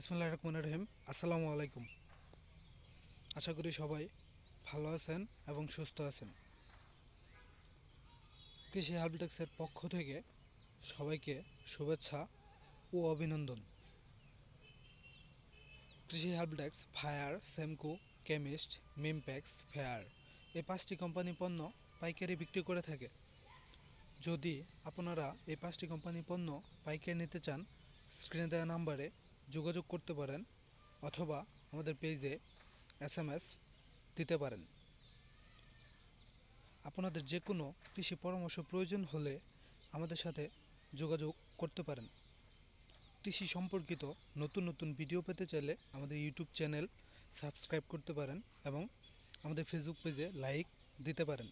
বিসমুল্লাহ রহমান রহিম আসসালামু আলাইকুম আশা করি সবাই ভালো আছেন এবং সুস্থ আছেন কৃষি হার্বিটেক্সের পক্ষ থেকে সবাইকে শুভেচ্ছা ও অভিনন্দন কৃষি Herbitex fire Semco chemist Mimpex fair এই পাঁচটি কোম্পানি পণ্য পাইকারি বিক্রি করে থাকে যদি আপনারা এই পাঁচটি কোম্পানি পণ্য পাইকারি নিতে চান স্ক্রিনে দেওয়া নাম্বারে যোগাযোগ করতে পারেন অথবা আমাদের পেজে এস এম এস দিতে পারেন আপনাদের যে কোনো কৃষি পরামর্শ প্রয়োজন হলে আমাদের সাথে যোগাযোগ করতে পারেন কৃষি সম্পর্কিত নতুন নতুন ভিডিও পেতে চাইলে আমাদের ইউটিউব চ্যানেল সাবস্ক্রাইব করতে পারেন এবং আমাদের ফেসবুক পেজে লাইক দিতে পারেন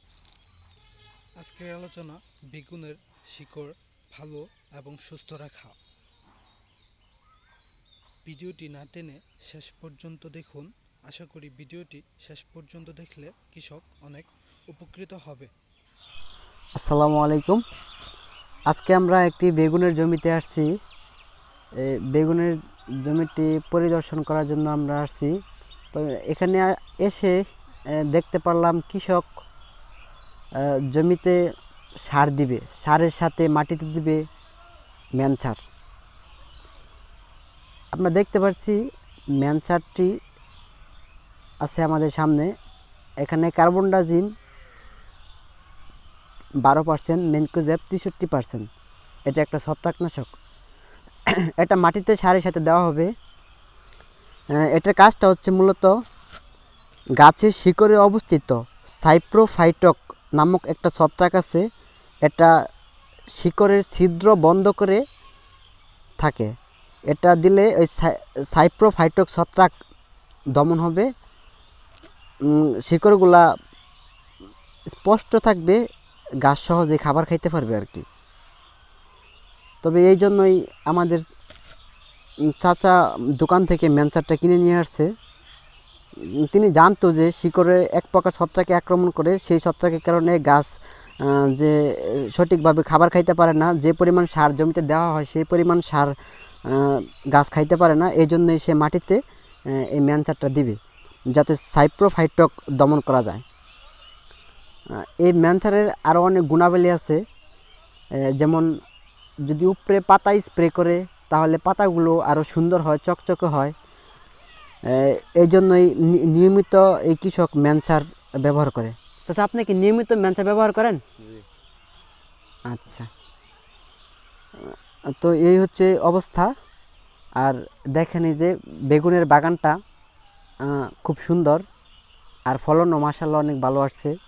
আজকের আলোচনা বেগুনের শিকড় ভালো এবং সুস্থ রাখা ভিডিওটি না টেনে শেষ পর্যন্ত দেখুন আশা করি ভিডিওটি শেষ পর্যন্ত দেখলে কৃষক অনেক উপকৃত হবে আসসালামু আলাইকুম আজকে আমরা একটি বেগুনের জমিতে আসছি বেগুনের জমিটি পরিদর্শন করার জন্য আমরা আসছি তো এখানে এসে দেখতে পারলাম কৃষক জমিতে সার দিবে সারের সাথে মাটিতে দিবে ম্যানসার আমরা দেখতে পাচ্ছি ম্যানসারটি আছে আমাদের সামনে এখানে কার্বন ডাজিম বারো পার্সেন্ট মেনকোজ্যাব তেষট্টি পার্সেন্ট এটা একটা ছত্রাকনাশক এটা মাটিতে সারের সাথে দেওয়া হবে এটার কাজটা হচ্ছে মূলত গাছের শিকড়ে অবস্থিত সাইপ্রোফাইটক নামক একটা ছত্রাক আছে এটা শিকড়ের ছিদ্র বন্ধ করে থাকে এটা দিলে ওই সাইপ্রোফাইটক ছত্রাক দমন হবে শিকড়গুলা স্পষ্ট থাকবে গাছ সহজে খাবার খাইতে পারবে আর কি তবে এই জন্যই আমাদের চাচা দোকান থেকে ম্যানচারটা কিনে নিয়ে আসছে তিনি জানতো যে শিকড়ে এক প্রকার ছত্রাকে আক্রমণ করে সেই ছত্রাকের কারণে গাছ যে সঠিকভাবে খাবার খাইতে পারে না যে পরিমাণ সার জমিতে দেওয়া হয় সেই পরিমাণ সার গাছ খাইতে পারে না এই জন্যই সে মাটিতে এই ম্যানচারটা দিবে যাতে সাইপ্রোফাইটক দমন করা যায় এই ম্যানচারের আরও অনেক গুণাবলী আছে যেমন যদি উপরে পাতা স্প্রে করে তাহলে পাতাগুলো আরও সুন্দর হয় চকচকে হয় এই জন্যই নিয়মিত এই কৃষক ম্যানচার ব্যবহার করে আচ্ছা আপনি কি নিয়মিত ম্যানচার ব্যবহার করেন আচ্ছা তো এই হচ্ছে অবস্থা আর দেখেন এই যে বেগুনের বাগানটা খুব সুন্দর আর ফলনও মাসাল্লাহ অনেক ভালো আসছে